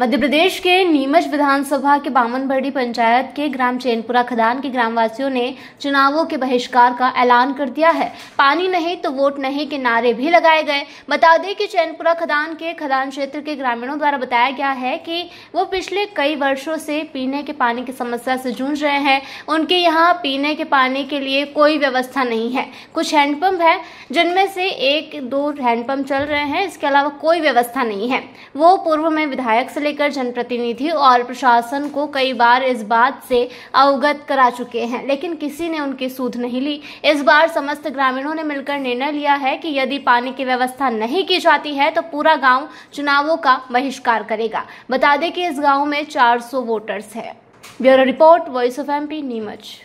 मध्य प्रदेश के नीमच विधानसभा के बामनबर्डी पंचायत के ग्राम चैनपुरा खदान के ग्रामवासियों ने चुनावों के बहिष्कार का ऐलान कर दिया है पानी नहीं तो वोट नहीं के नारे भी लगाए गए बता दें कि चैनपुरा खदान के खदान क्षेत्र के ग्रामीणों द्वारा बताया गया है कि वो पिछले कई वर्षों से पीने के पानी की समस्या से जूझ रहे हैं उनके यहाँ पीने के पानी के लिए कोई व्यवस्था नहीं है कुछ हैंडपम्प है जिनमें से एक दो हैंडपम्प चल रहे हैं इसके अलावा कोई व्यवस्था नहीं है वो पूर्व में विधायक से लेकर जनप्रतिनिधि और प्रशासन को कई बार इस बात से अवगत करा चुके हैं लेकिन किसी ने उनकी सूध नहीं ली इस बार समस्त ग्रामीणों ने मिलकर निर्णय लिया है कि यदि पानी की व्यवस्था नहीं की जाती है तो पूरा गाँव चुनावों का बहिष्कार करेगा बता दें कि इस गाँव में चार वोटर्स है bureau report voice of MP Neemuch